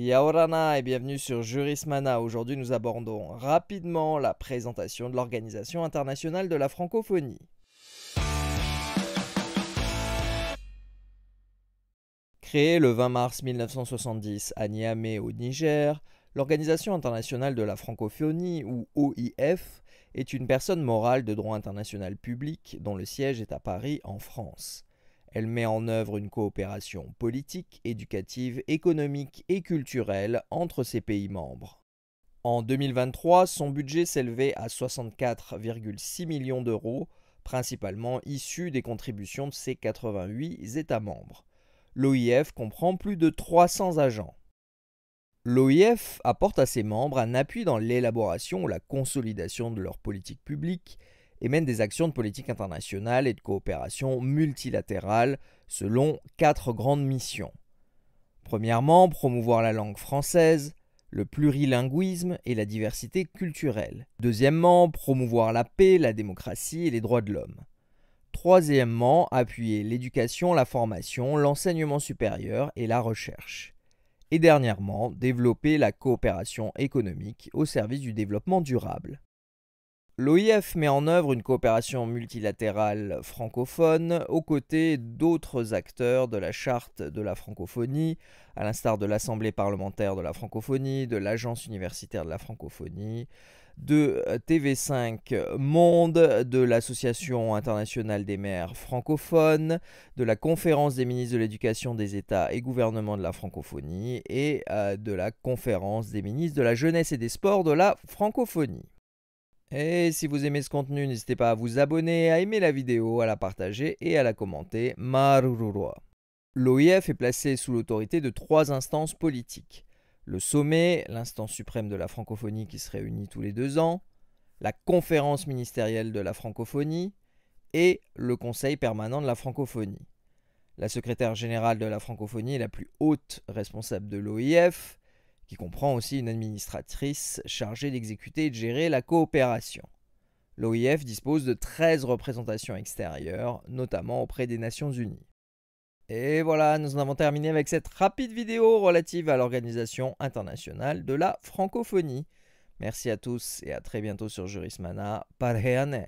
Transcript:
Yaorana et bienvenue sur Jurismana. Aujourd'hui, nous abordons rapidement la présentation de l'Organisation internationale de la francophonie. Créée le 20 mars 1970 à Niamey au Niger, l'Organisation internationale de la francophonie, ou OIF, est une personne morale de droit international public dont le siège est à Paris en France. Elle met en œuvre une coopération politique, éducative, économique et culturelle entre ses pays membres. En 2023, son budget s'élevait à 64,6 millions d'euros, principalement issus des contributions de ses 88 États membres. L'OIF comprend plus de 300 agents. L'OIF apporte à ses membres un appui dans l'élaboration ou la consolidation de leur politique publique, et mène des actions de politique internationale et de coopération multilatérale selon quatre grandes missions. Premièrement, promouvoir la langue française, le plurilinguisme et la diversité culturelle. Deuxièmement, promouvoir la paix, la démocratie et les droits de l'homme. Troisièmement, appuyer l'éducation, la formation, l'enseignement supérieur et la recherche. Et dernièrement, développer la coopération économique au service du développement durable. L'OIF met en œuvre une coopération multilatérale francophone aux côtés d'autres acteurs de la charte de la francophonie, à l'instar de l'Assemblée parlementaire de la francophonie, de l'Agence universitaire de la francophonie, de euh, TV5 Monde, de l'Association internationale des maires francophones, de la Conférence des ministres de l'éducation des États et gouvernements de la francophonie et euh, de la Conférence des ministres de la jeunesse et des sports de la francophonie. Et si vous aimez ce contenu, n'hésitez pas à vous abonner, à aimer la vidéo, à la partager et à la commenter. Marururua. L'OIF est placé sous l'autorité de trois instances politiques. Le sommet, l'instance suprême de la francophonie qui se réunit tous les deux ans, la conférence ministérielle de la francophonie et le conseil permanent de la francophonie. La secrétaire générale de la francophonie est la plus haute responsable de l'OIF qui comprend aussi une administratrice chargée d'exécuter et de gérer la coopération. L'OIF dispose de 13 représentations extérieures, notamment auprès des Nations Unies. Et voilà, nous en avons terminé avec cette rapide vidéo relative à l'Organisation internationale de la francophonie. Merci à tous et à très bientôt sur Jurismana. Parehane